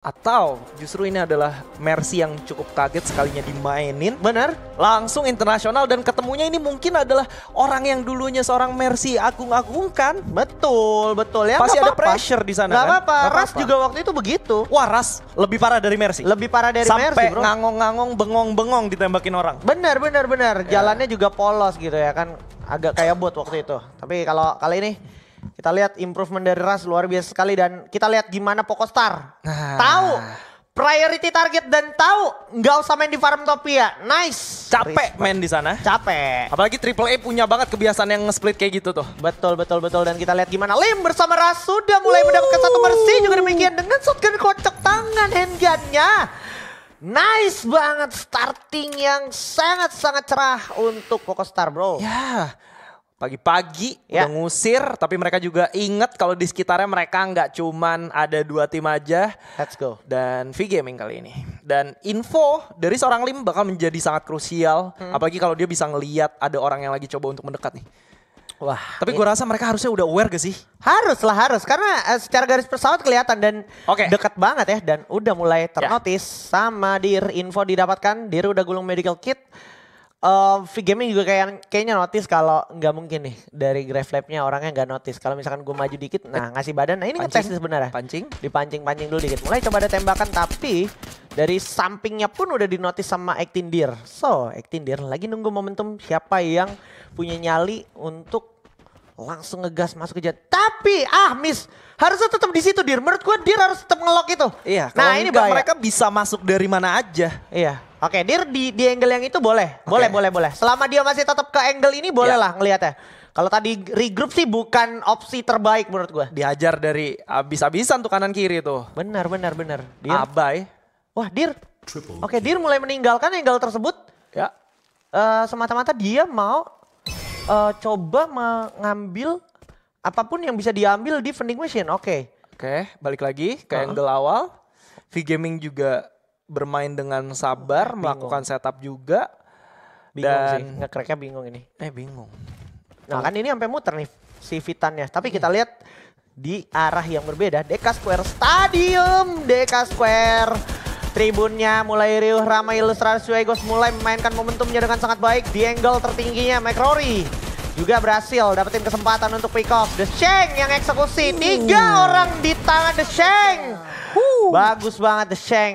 Atau justru ini adalah Mercy yang cukup kaget sekalinya dimainin. Benar? langsung internasional dan ketemunya ini mungkin adalah orang yang dulunya seorang Mercy agung-agungkan. Betul, betul ya. Pasti ada pressure di sana Gak kan? apa-apa, Ras juga waktu itu begitu. Wah Ras lebih parah dari Mercy. Lebih parah dari Sampai Mercy Sampai ngangong-ngangong, bengong-bengong ditembakin orang. Bener, bener, bener. Ya. Jalannya juga polos gitu ya kan. Agak kayak bot waktu itu. Tapi kalau kali ini kita lihat improvement dari Ras luar biasa sekali dan kita lihat gimana Pokostar. Nah. Tahu priority target dan tahu nggak usah main di farm topia. Nice. Capek main di sana. Capek. Apalagi Triple A punya banget kebiasaan yang split kayak gitu tuh. Betul betul betul dan kita lihat gimana Lim bersama Ras sudah mulai Woo. mendapatkan satu bersih juga demikian dengan shotgun kocok tangan handgunnya. Nice banget starting yang sangat-sangat cerah untuk Star, bro. Ya, yeah pagi-pagi ya. udah ngusir tapi mereka juga inget kalau di sekitarnya mereka nggak cuman ada dua tim aja let's go dan V Gaming kali ini dan info dari seorang Lim bakal menjadi sangat krusial hmm. apalagi kalau dia bisa ngeliat ada orang yang lagi coba untuk mendekat nih Wah. Tapi gue rasa mereka harusnya udah aware gak sih? Harus lah harus karena uh, secara garis pesawat kelihatan dan okay. dekat banget ya dan udah mulai ya. ternotis yeah. sama dir info didapatkan dir udah gulung medical kit Uh, eh, v Gaming juga kayak kayaknya notice kalau nggak mungkin nih dari Grave lab orangnya nggak notice. Kalau misalkan gue maju dikit, nah ngasih badan. Nah ini ngetes sebenarnya. Pancing. Dipancing-pancing dulu dikit. Mulai coba ada tembakan tapi dari sampingnya pun udah dinotis sama Actin Deer. So Actin Deer lagi nunggu momentum siapa yang punya nyali untuk langsung ngegas masuk ke jet. Tapi ah miss harusnya tetap di situ Deer. Menurut gue Deer harus tetap ngelok itu. Iya. Nah ini bahaya. mereka bisa masuk dari mana aja. Iya. Oke, Dir di di angle yang itu boleh. Boleh, okay. boleh, boleh. Selama dia masih tetap ke angle ini boleh yeah. lah ngelihatnya. Kalau tadi regroup sih bukan opsi terbaik menurut gua. Dihajar dari abis-abisan tuh kanan kiri tuh. Benar, benar, benar. Dir. Abai. Wah, Dir. Oke, okay, Dir mulai meninggalkan angle tersebut. Ya. Yeah. Uh, semata-mata dia mau uh, coba mengambil apapun yang bisa diambil di vending machine. Oke. Okay. Oke, okay, balik lagi ke uh -huh. angle awal. V Gaming juga bermain dengan sabar, bingung. melakukan setup juga. Bingung dan sih, ngekreknya bingung ini. Eh bingung. Nah kan ini sampai muter nih si Vitannya. Tapi kita hmm. lihat di arah yang berbeda. Deka Square Stadium, Deka Square. Tribunnya mulai riuh ramai ilustrasi Suegos mulai memainkan momentumnya dengan sangat baik di angle tertingginya Mike Rory juga berhasil dapetin kesempatan untuk pick off. The Sheng yang eksekusi tiga hmm. orang di tangan The Sheng. Bagus banget The Sheng.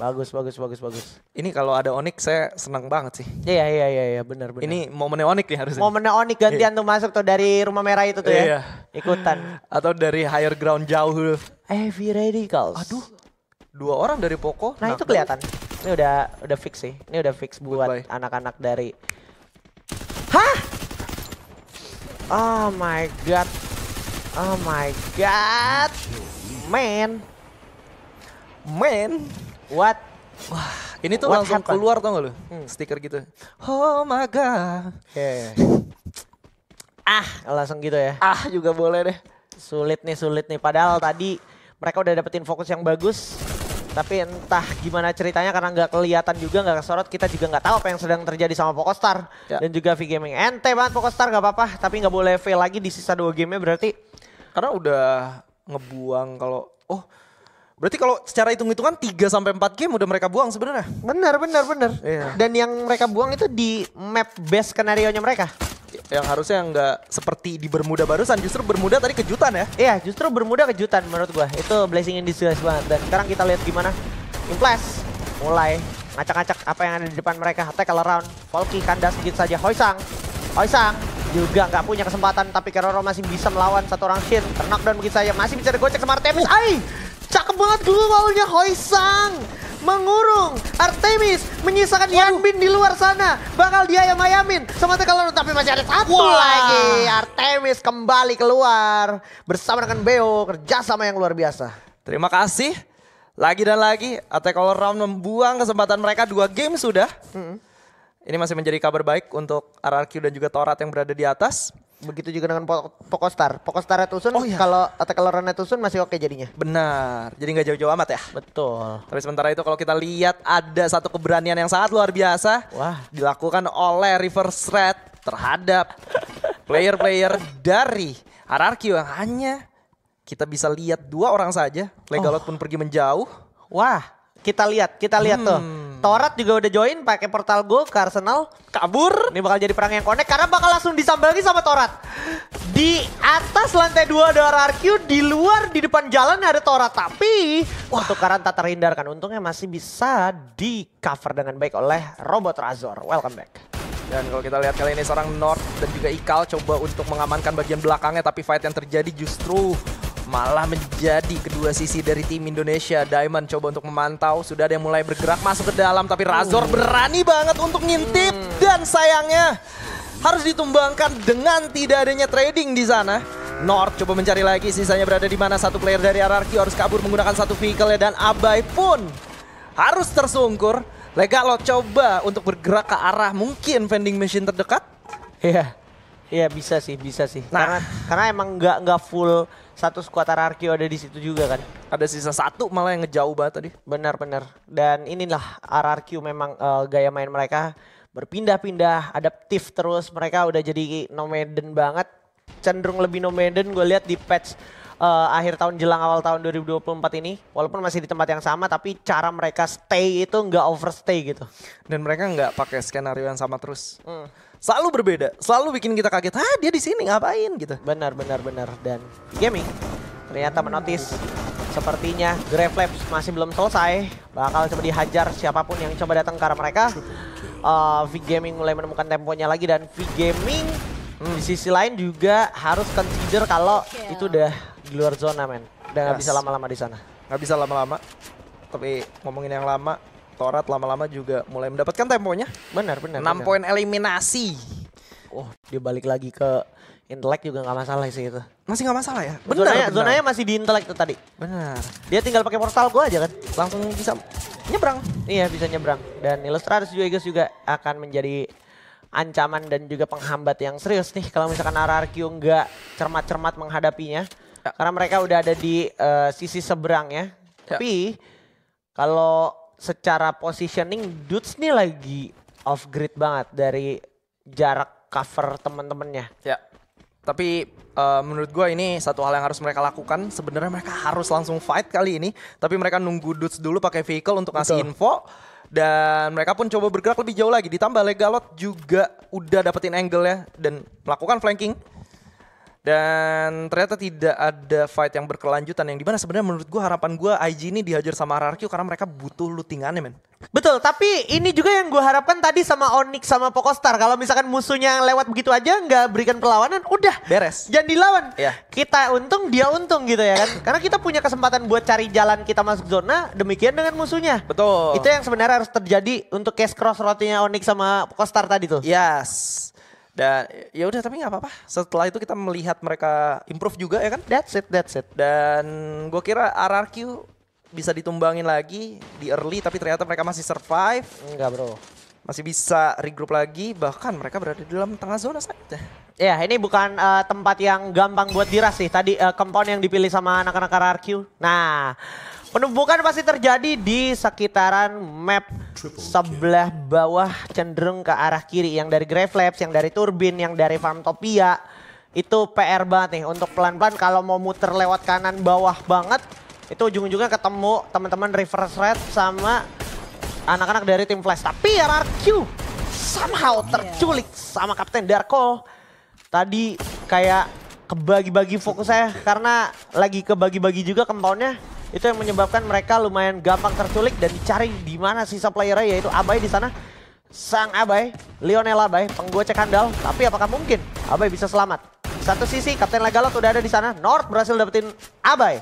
Bagus, bagus, bagus, bagus. Ini kalau ada Onik saya senang banget sih. Iya, iya, iya, iya, benar, benar. Ini momennya Onik nih harusnya. Momennya Onik gantian iya. tuh masuk tuh dari rumah merah itu tuh ya. iya. ya. Ikutan. Atau dari higher ground jauh. Heavy radicals. Aduh. Dua orang dari Poko. Nah, itu kelihatan. Ini udah udah fix sih. Ini udah fix buat anak-anak dari Hah? Oh my god. Oh my god. Man. Man. What? Wah, ini tuh What langsung happened? keluar tau gak lu? Hmm. Stiker gitu. Oh my god. Yeah, yeah. Iya. ah, langsung gitu ya. Ah juga boleh deh. Sulit nih, sulit nih. Padahal tadi mereka udah dapetin fokus yang bagus. Tapi entah gimana ceritanya karena nggak kelihatan juga nggak kesorot kita juga nggak tahu apa yang sedang terjadi sama Pokostar ya. dan juga V Gaming. Ente banget Pokostar nggak apa-apa tapi nggak boleh fail lagi di sisa dua gamenya berarti karena udah ngebuang kalau oh Berarti kalau secara hitung-hitungan 3 sampai 4 game udah mereka buang sebenarnya. Benar, benar, benar. Iya. Dan yang mereka buang itu di map base skenario-nya mereka. Yang harusnya nggak seperti di Bermuda barusan, justru Bermuda tadi kejutan ya. Iya, justru Bermuda kejutan menurut gua. Itu blessing in disguise banget. Dan sekarang kita lihat gimana Imples mulai ngacak-ngacak apa yang ada di depan mereka. kalau round Volki kandas sedikit saja. Hoisang, Hoisang juga nggak punya kesempatan tapi Keroro masih bisa melawan satu orang Shin. Ternak dan begitu saja masih bisa digocek sama Artemis. Ai! banget dulu wallnya Hoisang mengurung Artemis menyisakan Waduh. Yanbin di luar sana bakal dia yang mayamin sama lu tapi masih ada satu Wah. lagi Artemis kembali keluar bersama dengan Beo kerjasama yang luar biasa terima kasih lagi dan lagi Attack All Round membuang kesempatan mereka dua game sudah mm -hmm. ini masih menjadi kabar baik untuk RRQ dan juga Torat yang berada di atas Begitu juga dengan po Pokostar. Pokostar Retusun oh, iya. kalau atau kalau sun masih oke jadinya. Benar. Jadi nggak jauh-jauh amat ya. Betul. Tapi sementara itu kalau kita lihat ada satu keberanian yang sangat luar biasa. Wah. Dilakukan oleh Reverse Red terhadap player-player dari RRQ yang hanya kita bisa lihat dua orang saja. Legalot oh. pun pergi menjauh. Wah. Kita lihat, kita lihat hmm. tuh Torat juga udah join pakai portal gue ke Arsenal. Kabur. Ini bakal jadi perang yang konek karena bakal langsung disambal lagi sama Torat. Di atas lantai dua ada RRQ, di luar di depan jalan ada Torat. Tapi Wah. pertukaran tak terhindarkan. Untungnya masih bisa di cover dengan baik oleh robot Razor. Welcome back. Dan kalau kita lihat kali ini seorang North dan juga Ikal coba untuk mengamankan bagian belakangnya tapi fight yang terjadi justru malah menjadi kedua sisi dari tim Indonesia. Diamond coba untuk memantau, sudah ada yang mulai bergerak masuk ke dalam, tapi Razor hmm. berani banget untuk ngintip hmm. dan sayangnya harus ditumbangkan dengan tidak adanya trading di sana. North coba mencari lagi sisanya berada di mana satu player dari RRQ harus kabur menggunakan satu vehicle dan Abai pun harus tersungkur. Lega Legalo coba untuk bergerak ke arah mungkin vending machine terdekat. Iya. Yeah. Iya yeah, bisa sih, bisa sih. Nah. Karena karena emang nggak nggak full satu squad Ararkio ada di situ juga kan. Ada sisa satu malah yang ngejauh banget tadi. Benar-benar. Dan inilah RRQ memang uh, gaya main mereka berpindah-pindah, adaptif terus. Mereka udah jadi nomaden banget. Cenderung lebih nomaden gue lihat di patch uh, akhir tahun jelang awal tahun 2024 ini walaupun masih di tempat yang sama tapi cara mereka stay itu nggak overstay gitu dan mereka nggak pakai skenario yang sama terus mm selalu berbeda, selalu bikin kita kaget. Ah dia di sini ngapain gitu. Benar benar benar dan gaming ternyata menotis sepertinya Grave masih belum selesai. Bakal coba dihajar siapapun yang coba datang ke arah mereka. Uh, eh, v Gaming mulai menemukan temponya lagi dan V Gaming hmm. di sisi lain juga harus consider kalau itu udah di luar zona men. Udah nggak yes. bisa lama-lama di sana. Nggak bisa lama-lama. Tapi ngomongin yang lama, Torat lama-lama juga mulai mendapatkan temponya. Benar, benar. 6 poin eliminasi. Oh, dia balik lagi ke intelek juga nggak masalah sih itu. Masih nggak masalah ya? Benar, zonanya, benar. zonanya masih di intelek itu tadi. Benar. Dia tinggal pakai portal gua aja kan. Langsung bisa nyebrang. Iya, bisa nyebrang. Dan Illustratus juga guys juga akan menjadi ancaman dan juga penghambat yang serius nih kalau misalkan RRQ nggak cermat-cermat menghadapinya. Ya. Karena mereka udah ada di uh, sisi seberang ya. ya. Tapi kalau secara positioning dudes nih lagi off grid banget dari jarak cover teman-temannya. Ya. Tapi uh, menurut gue ini satu hal yang harus mereka lakukan. Sebenarnya mereka harus langsung fight kali ini, tapi mereka nunggu dudes dulu pakai vehicle untuk ngasih Betul. info dan mereka pun coba bergerak lebih jauh lagi. Ditambah Legalot juga udah dapetin angle ya dan melakukan flanking dan ternyata tidak ada fight yang berkelanjutan yang dimana sebenarnya menurut gue harapan gue IG ini dihajar sama RRQ karena mereka butuh lootingannya men betul tapi ini juga yang gue harapkan tadi sama Onyx sama Pokostar kalau misalkan musuhnya lewat begitu aja nggak berikan perlawanan udah beres jangan dilawan yeah. kita untung dia untung gitu ya kan karena kita punya kesempatan buat cari jalan kita masuk zona demikian dengan musuhnya betul itu yang sebenarnya harus terjadi untuk case cross rotinya Onyx sama Pokostar tadi tuh yes dan ya udah tapi nggak apa-apa. Setelah itu kita melihat mereka improve juga ya kan? That's it, that's it. Dan gue kira RRQ bisa ditumbangin lagi di early tapi ternyata mereka masih survive. Enggak bro. Masih bisa regroup lagi bahkan mereka berada di dalam tengah zona saja. Ya ini bukan uh, tempat yang gampang buat diras sih. Tadi uh, eh, kempon yang dipilih sama anak-anak RRQ. Nah Penumpukan pasti terjadi di sekitaran map sebelah bawah cenderung ke arah kiri. Yang dari Grave Labs, yang dari Turbin, yang dari Farmtopia. Itu PR banget nih untuk pelan-pelan kalau mau muter lewat kanan bawah banget. Itu ujung-ujungnya ketemu teman-teman Reverse Red sama anak-anak dari tim Flash. Tapi RRQ somehow iya. terculik sama Kapten Darko. Tadi kayak kebagi-bagi fokus saya karena lagi kebagi-bagi juga kempoundnya. Itu yang menyebabkan mereka lumayan gampang terculik dan dicari di mana sisa playernya yaitu Abai di sana. Sang Abai, Lionel Abai, penggocek handal. Tapi apakah mungkin Abai bisa selamat? satu sisi Kapten Legalot udah ada di sana. North berhasil dapetin Abai.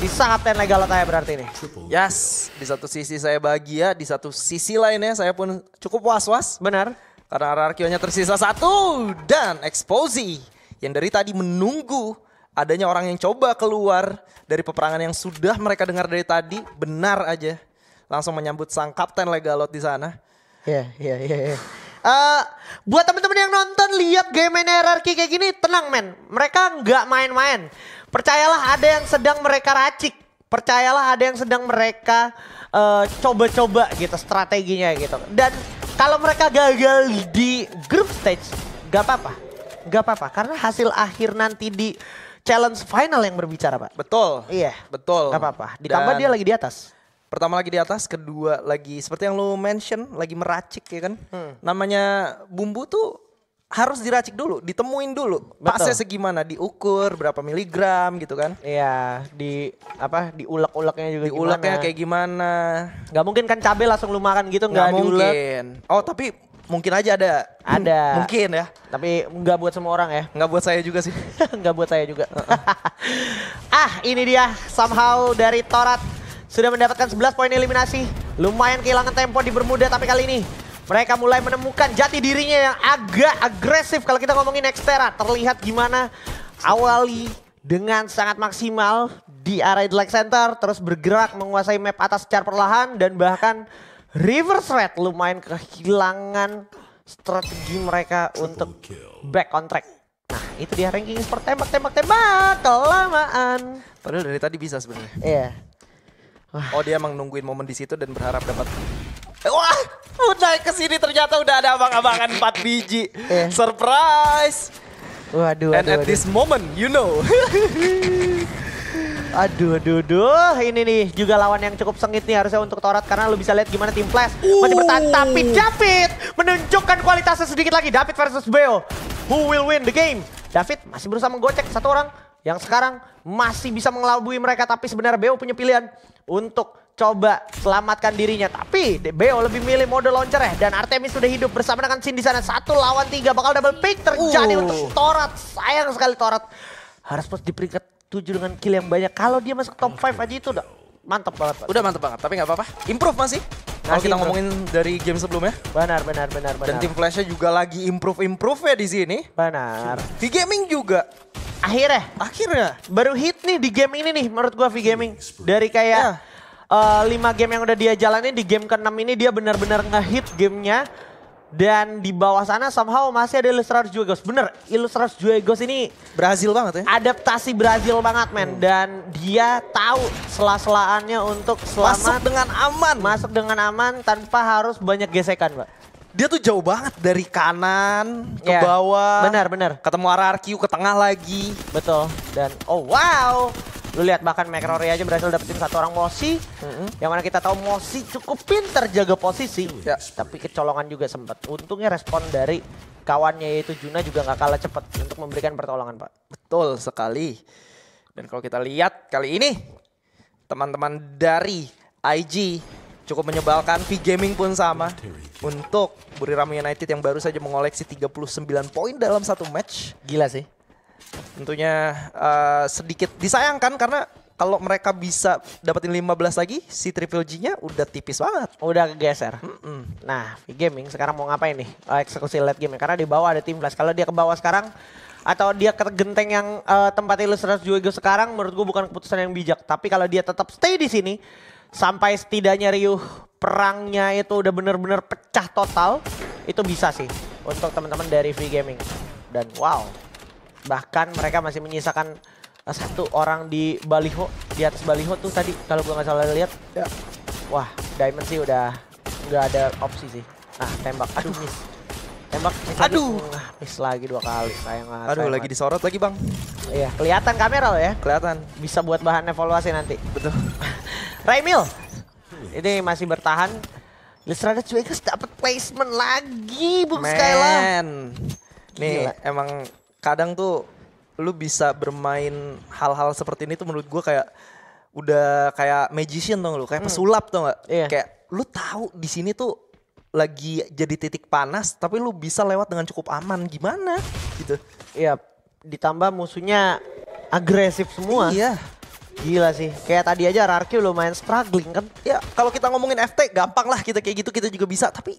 Sisa Kapten Legalot saya berarti ini. Yes, di satu sisi saya bahagia, di satu sisi lainnya saya pun cukup was-was. Benar. Karena Ararkionya tersisa satu dan Exposi yang dari tadi menunggu adanya orang yang coba keluar dari peperangan yang sudah mereka dengar dari tadi, benar aja. Langsung menyambut sang kapten Legalot di sana. ya ya iya. Ya. buat temen-temen yang nonton lihat game hierarki kayak gini tenang men mereka nggak main-main percayalah ada yang sedang mereka racik percayalah ada yang sedang mereka eh, coba-coba uh, gitu strateginya gitu dan kalau mereka gagal di group stage nggak apa-apa nggak apa-apa karena hasil akhir nanti di challenge final yang berbicara, Pak. Betul. Iya. Betul. Gak apa-apa. Ditambah Dan dia lagi di atas. Pertama lagi di atas, kedua lagi seperti yang lo mention, lagi meracik ya kan. Hmm. Namanya bumbu tuh harus diracik dulu, ditemuin dulu. Pasnya segimana, diukur berapa miligram gitu kan? Iya, di apa? Diulek-uleknya juga diuleknya gimana? kayak gimana? Gak mungkin kan cabai langsung lu makan gitu gak, gak mungkin. Oh, tapi mungkin aja ada. Ada. Hmm, mungkin ya. Tapi nggak buat semua orang ya. Nggak buat saya juga sih. nggak buat saya juga. ah, ini dia somehow dari Torat sudah mendapatkan 11 poin eliminasi. Lumayan kehilangan tempo di Bermuda tapi kali ini mereka mulai menemukan jati dirinya yang agak agresif kalau kita ngomongin Nextera. Terlihat gimana awali dengan sangat maksimal di area Black Center terus bergerak menguasai map atas secara perlahan dan bahkan River Threat lumayan kehilangan strategi mereka untuk back on track. Nah, itu dia ranking per tembak, tembak, tembak, kelamaan. Padahal dari tadi bisa sebenarnya. Iya. Yeah. Oh, dia emang nungguin momen di situ dan berharap dapat. Eh, wah, udah ke sini ternyata udah ada abang-abangan 4 biji. Yeah. Surprise. Waduh, And waduh, at this moment, you know. Aduh, aduh, aduh. Ini nih juga lawan yang cukup sengit nih harusnya untuk Torat. Karena lu bisa lihat gimana tim Flash uh. masih bertahan. Uh. Tapi David menunjukkan kualitasnya sedikit lagi. David versus Beo. Who will win the game? David masih berusaha menggocek satu orang yang sekarang masih bisa mengelabui mereka. Tapi sebenarnya Beo punya pilihan untuk coba selamatkan dirinya. Tapi Beo lebih milih mode launcher ya. Dan Artemis sudah hidup bersama dengan Sin di sana. Satu lawan tiga bakal double pick terjadi uh. untuk Torat. Sayang sekali Torat harus di peringkat 7 dengan kill yang banyak. Kalau dia masuk top 5 aja itu udah mantap banget. Pak. Udah mantap banget, tapi nggak apa-apa. Improve masih. Kalau kita ngomongin dari game sebelumnya. Benar, benar, benar, benar. Dan tim Flashnya juga lagi improve-improve ya di sini. Benar. Di gaming juga. Akhirnya. Akhirnya. Baru hit nih di game ini nih menurut gua V-Gaming. Dari kayak... Ya. Uh, lima game yang udah dia jalani di game ke-6 ini dia benar-benar ngehit gamenya dan di bawah sana somehow masih ada Illustrator Juegos. Bener, Illustrator Juegos ini... Brazil banget ya? Adaptasi Brazil banget men. Hmm. Dan dia tahu sela-selaannya untuk selamat. Masuk dengan aman. Masuk dengan aman tanpa harus banyak gesekan Pak. Dia tuh jauh banget dari kanan ke yeah. bawah. Benar, benar. Ketemu RRQ ke tengah lagi. Betul. Dan oh wow. Lu lihat bahkan McRory aja berhasil dapetin satu orang Mosi. Mm-hmm. Yang mana kita tahu Mosi cukup pintar jaga posisi. Ya. Tapi kecolongan juga sempat. Untungnya respon dari kawannya yaitu Juna juga gak kalah cepat untuk memberikan pertolongan Pak. Betul sekali. Dan kalau kita lihat kali ini teman-teman dari IG cukup menyebalkan. V Gaming pun sama. Untuk Buriram United yang baru saja mengoleksi 39 poin dalam satu match. Gila sih tentunya uh, sedikit disayangkan karena kalau mereka bisa dapetin 15 lagi, si Triple G-nya udah tipis banget. Udah kegeser. Mm -mm. Nah, free gaming sekarang mau ngapain nih? Eh, eksekusi late game Karena di bawah ada tim flash. Kalau dia ke bawah sekarang, atau dia ke genteng yang uh, tempat ilustras Juego gitu sekarang, menurut gue bukan keputusan yang bijak. Tapi kalau dia tetap stay di sini, sampai setidaknya Ryu perangnya itu udah bener-bener pecah total, itu bisa sih untuk teman-teman dari V-Gaming. Dan wow, Bahkan mereka masih menyisakan eh, satu orang di baliho, di atas baliho tuh tadi kalau gue nggak salah lihat. Ya. Wah, Diamond sih udah nggak ada opsi sih. Nah, tembak. Aduh, miss. Tembak. Miss Aduh. Lagi. miss lagi dua kali. Sayang banget. Aduh, sayang lagi disorot lagi, Bang. Iya, kelihatan kamera lo ya. Kelihatan. Bisa buat bahan evaluasi nanti. Betul. Raimil. Ini masih bertahan. Lestrada Cuekas dapat placement lagi, Bung skyla Nih, Gila. emang kadang tuh lu bisa bermain hal-hal seperti ini tuh menurut gue kayak udah kayak magician dong lu kayak hmm. pesulap hmm. tuh nggak yeah. kayak lu tahu di sini tuh lagi jadi titik panas tapi lu bisa lewat dengan cukup aman gimana gitu yeah, ditambah musuhnya agresif semua iya Gila sih, kayak tadi aja Rarki main struggling kan. Ya, kalau kita ngomongin FT gampang lah kita kayak gitu kita juga bisa, tapi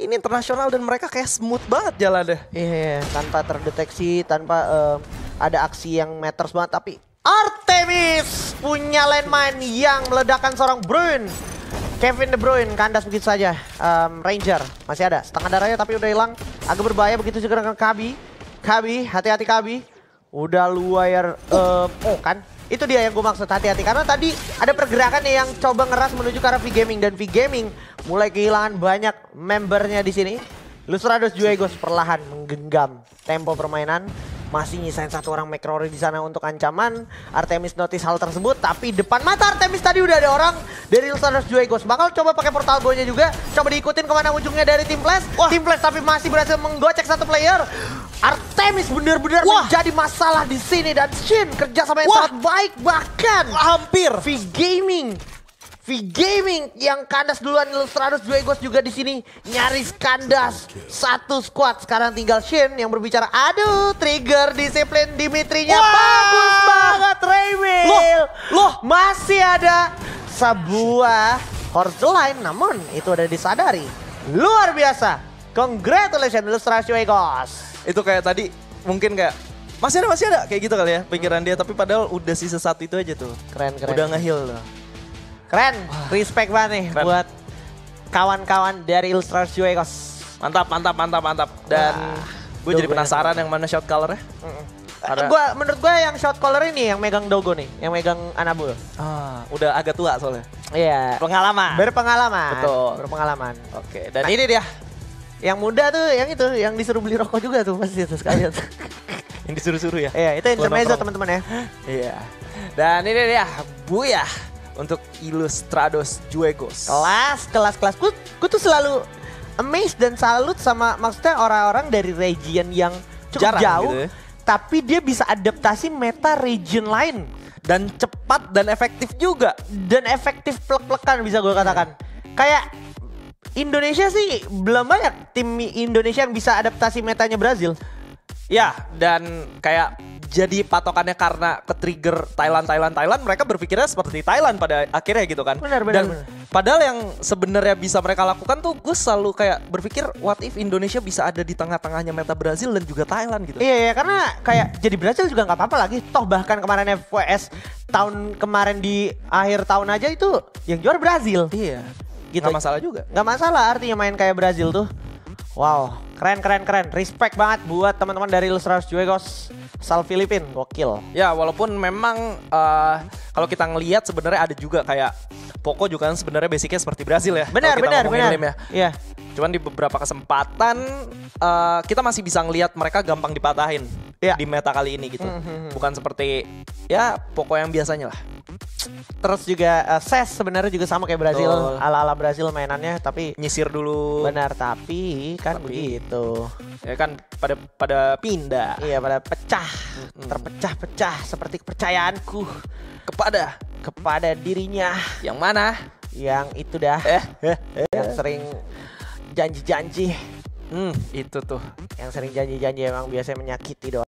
ini internasional dan mereka kayak smooth banget jalannya. Iya, yeah, tanpa terdeteksi, tanpa um, ada aksi yang matters banget. Tapi Artemis punya landmine yang meledakan seorang Bruin. Kevin De Bruin, kandas begitu saja. Um, Ranger masih ada. Setengah darahnya tapi udah hilang. Agak berbahaya begitu juga dengan Kabi. Kabi, hati-hati Kabi. Udah luar uh, oh kan itu dia yang gue maksud hati-hati. Karena tadi ada pergerakan yang coba ngeras menuju ke arah V Gaming. Dan V Gaming mulai kehilangan banyak membernya di sini. Lustrados juga perlahan menggenggam tempo permainan masih nyisain satu orang McCrory di sana untuk ancaman. Artemis notice hal tersebut, tapi depan mata Artemis tadi udah ada orang dari Joy Ghost Bakal coba pakai portal nya juga, coba diikutin kemana ujungnya dari tim Flash. Wah. Tim Flash tapi masih berhasil menggocek satu player. Artemis benar-benar menjadi masalah di sini dan Shin kerja sama yang sangat baik bahkan hampir V Gaming Gaming yang kandas duluan Ilustratus Duegos juga di sini nyaris kandas satu squad sekarang tinggal Shin yang berbicara aduh trigger disiplin Dimitri-nya bagus banget Raymil loh, loh masih ada sebuah horse lain namun itu ada disadari luar biasa congratulations Ilustratus Duegos itu kayak tadi mungkin kayak masih ada masih ada kayak gitu kali ya pikiran hmm. dia tapi padahal udah sisa sesat itu aja tuh keren keren udah ngehil loh Keren, respect banget nih Keren. buat kawan-kawan dari Illustrator Juegos. Mantap, mantap, mantap, mantap. Dan gue jadi ya. penasaran yang mana shot colornya. Mm Ada... Eh, gua, menurut gue yang shot color ini yang megang Dogo nih, yang megang Anabul. Ah, udah agak tua soalnya. Iya. Pengalaman. Berpengalaman. Betul. Berpengalaman. Oke, dan nah, ini dia. Yang muda tuh yang itu, yang disuruh beli rokok juga tuh pasti itu sekalian. yang disuruh-suruh ya? Iya, itu intermezzo teman-teman ya. Iya. Dan ini dia, Buya untuk Ilustrados Juegos. Kelas, kelas, kelas. Gue, tuh selalu amazed dan salut sama maksudnya orang-orang dari region yang cukup Jarang, gitu jauh. Gitu ya. Tapi dia bisa adaptasi meta region lain. Dan cepat dan efektif juga. Dan efektif plek-plekan bisa gue katakan. Ya. Kayak Indonesia sih belum banyak tim Indonesia yang bisa adaptasi metanya Brazil. Ya, dan kayak jadi patokannya karena ke trigger Thailand Thailand Thailand mereka berpikirnya seperti Thailand pada akhirnya gitu kan. Benar benar. Dan benar. padahal yang sebenarnya bisa mereka lakukan tuh gue selalu kayak berpikir what if Indonesia bisa ada di tengah-tengahnya meta Brazil dan juga Thailand gitu. Iya, iya karena kayak jadi Brazil juga nggak apa-apa lagi. Toh bahkan kemarin FWS tahun kemarin di akhir tahun aja itu yang juara Brazil. Iya. Gitu. Gak masalah juga. Gak masalah artinya main kayak Brazil tuh. Wow, keren keren keren. Respect banget buat teman-teman dari Illustratus Juegos asal Filipin, gokil. Ya, walaupun memang uh, kalau kita ngelihat sebenarnya ada juga kayak Poco juga kan sebenarnya basicnya seperti Brasil ya. Benar, benar, benar. Ya. Iya. Cuman di beberapa kesempatan uh, kita masih bisa ngelihat mereka gampang dipatahin ya. di meta kali ini gitu. Mm -hmm. Bukan seperti ya Poco yang biasanya lah. Terus juga uh, eh, ses sebenarnya juga sama kayak Brazil, ala-ala Brazil mainannya tapi nyisir dulu. Benar, tapi kan tapi, begitu. Ya kan pada pada pindah. Iya, pada pecah, hmm. terpecah-pecah seperti kepercayaanku kepada kepada dirinya. Yang mana? Yang itu dah. Eh? Eh, eh. yang sering janji-janji. Hmm, itu tuh. Yang sering janji-janji emang biasanya menyakiti doang.